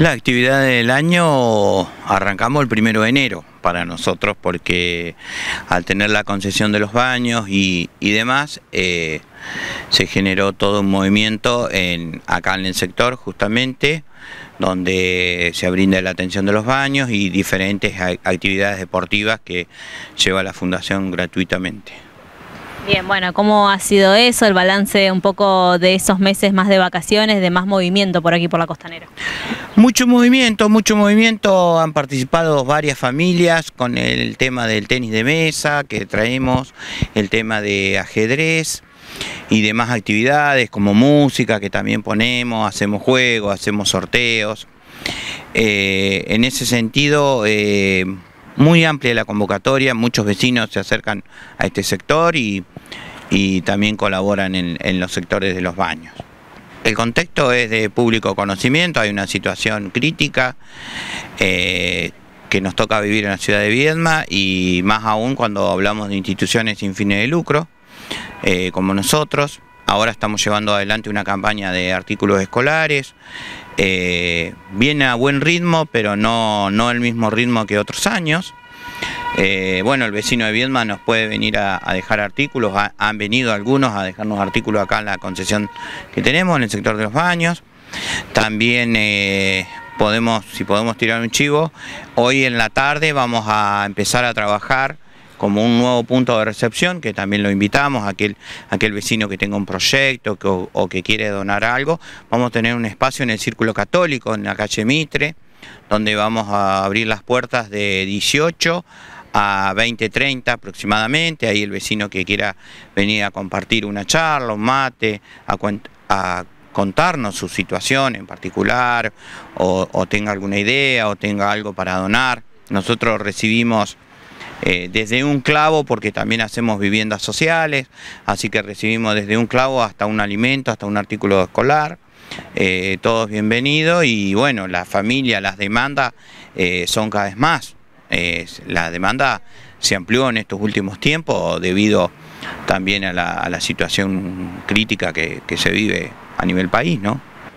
La actividad del año arrancamos el primero de enero para nosotros porque al tener la concesión de los baños y, demás eh, se generó todo un movimiento acá en el sector justamente donde se brinda la atención de los baños y diferentes actividades deportivas que lleva la fundación gratuitamente. Bien, bueno, ¿cómo ha sido eso? El balance un poco de esos meses más de vacaciones, de más movimiento por aquí por la costanera. Mucho movimiento, mucho movimiento. Han participado varias familias con el tema del tenis de mesa que traemos, el tema de ajedrez y demás actividades como música que también ponemos, hacemos juegos, hacemos sorteos. Eh, en ese sentido... Eh, muy amplia la convocatoria, muchos vecinos se acercan a este sector y, también colaboran en, los sectores de los baños. El contexto es de público conocimiento, hay una situación crítica eh, que nos toca vivir en la ciudad de Viedma y más aún cuando hablamos de instituciones sin fines de lucro, eh, como nosotros. Ahora estamos llevando adelante una campaña de artículos escolares, eh, viene a buen ritmo, pero no, no el mismo ritmo que otros años. Eh, bueno, el vecino de Viedma nos puede venir a, dejar artículos, han venido algunos a dejarnos artículos acá en la concesión que tenemos, en el sector de los baños. También eh, podemos, si podemos tirar un chivo, hoy en la tarde vamos a empezar a trabajar como un nuevo punto de recepción, que también lo invitamos, a aquel, vecino que tenga un proyecto o, que quiere donar algo, vamos a tener un espacio en el Círculo Católico, en la calle Mitre, donde vamos a abrir las puertas de 18 a 20.30 aproximadamente, ahí el vecino que quiera venir a compartir una charla, un mate, a, a contarnos su situación en particular, o, tenga alguna idea, o tenga algo para donar. Nosotros recibimos eh, desde un clavo, porque también hacemos viviendas sociales, así que recibimos desde un clavo hasta un alimento, hasta un artículo escolar. Eh, todos bienvenidos y bueno, la familia, las demandas eh, son cada vez más la demanda se amplió en estos últimos tiempos debido también a la, situación crítica que, se vive a nivel país,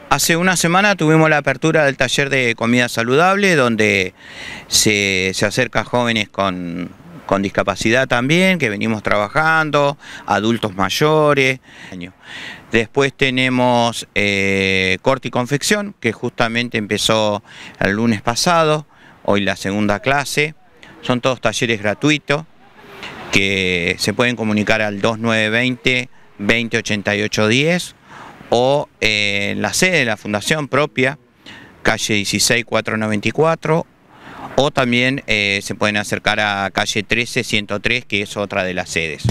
Hace una semana tuvimos la apertura del taller de comida saludable, donde se, acerca a jóvenes con, discapacidad también, que venimos trabajando, adultos mayores. Después tenemos eh, corte y confección, que justamente empezó el lunes pasado hoy la segunda clase. Son todos talleres gratuitos que se pueden comunicar al 2920 208810 o en la sede de la fundación propia, calle 16494 o también eh, se pueden acercar a calle 13103 que es otra de las sedes.